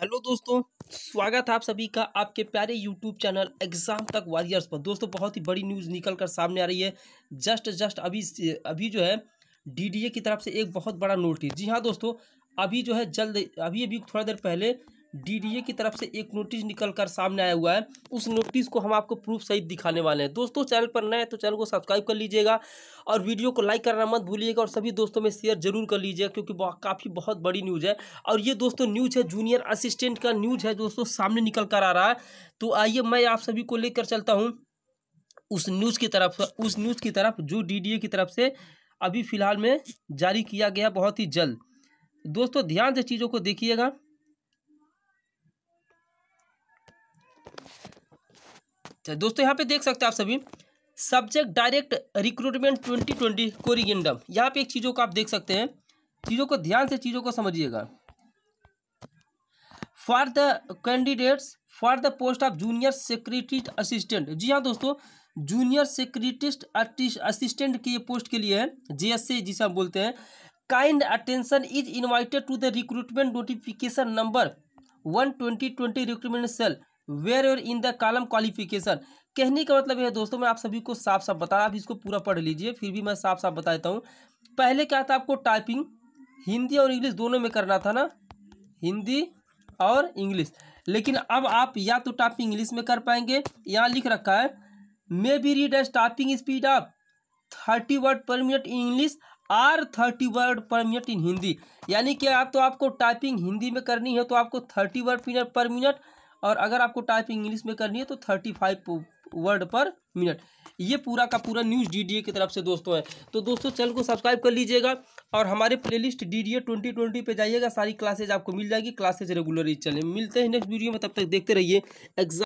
hello दोस्तों स्वागत है आप सभी का आपके प्यारे यूट्यूब चैनल एग्ज़ाम तक वॉरियर्स पर दोस्तों बहुत ही बड़ी न्यूज़ निकल कर सामने आ रही है जस्ट जस्ट अभी अभी जो है डीडीए की तरफ से एक बहुत बड़ा नोटिस जी हाँ दोस्तों अभी जो है जल्द अभी अभी थोड़ा देर पहले डीडीए की तरफ से एक नोटिस निकल कर सामने आया हुआ है उस नोटिस को हम आपको प्रूफ सहित दिखाने वाले हैं दोस्तों चैनल पर नए तो चैनल को सब्सक्राइब कर लीजिएगा और वीडियो को लाइक करना मत भूलिएगा और सभी दोस्तों में शेयर जरूर कर लीजिएगा क्योंकि काफ़ी बहुत बड़ी न्यूज़ है और ये दोस्तों न्यूज़ है जूनियर असिस्टेंट का न्यूज़ है दोस्तों सामने निकल कर आ रहा है तो आइए मैं आप सभी को लेकर चलता हूँ उस न्यूज़ की तरफ उस न्यूज़ की तरफ जो डी की तरफ से अभी फ़िलहाल में जारी किया गया बहुत ही जल्द दोस्तों ध्यान से चीज़ों को देखिएगा तो दोस्तों यहाँ पे देख सकते हैं आप सभी subject direct recruitment twenty twenty corrigendum यहाँ पे एक चीज़ों को आप देख सकते हैं चीज़ों को ध्यान से चीज़ों को समझिएगा for the candidates for the post of junior secretary assistant जी हाँ दोस्तों जूनियर सेक्रेटिस्ट असिस्टेंट की पोस्ट के लिए है सी जिसे हम बोलते हैं kind attention is invited to the recruitment notification number one twenty twenty recruitment cell where your in the column qualification कहने का मतलब है दोस्तों मैं आप सभी को साफ साफ बता आप इसको पूरा पढ़ लीजिए फिर भी मैं साफ साफ बता देता हूँ पहले क्या था आपको टाइपिंग हिंदी और इंग्लिश दोनों में करना था ना हिंदी और इंग्लिश लेकिन अब आप या तो टाइपिंग इंग्लिश में कर पाएंगे यहाँ लिख रखा है may be read as typing speed of thirty word per minute in English or thirty word per minute in Hindi यानी कि आप तो आपको टाइपिंग हिंदी में करनी है तो आपको थर्टी वर्ड पर मिनट और अगर आपको टाइप इंग्लिश में करनी है तो thirty five word per minute ये पूरा का पूरा न्यूज़ डीडीए की तरफ से दोस्तों है तो दोस्तों चैनल को सब्सक्राइब कर लीजिएगा और हमारे प्लेलिस्ट डीडीए 2020 पे जाइएगा सारी क्लासेज आपको मिल जाएगी क्लासेज रेगुलर ही चलें मिलते हैं नेक्स्ट वीडियो में तब तक देखते रहिए एग्जाम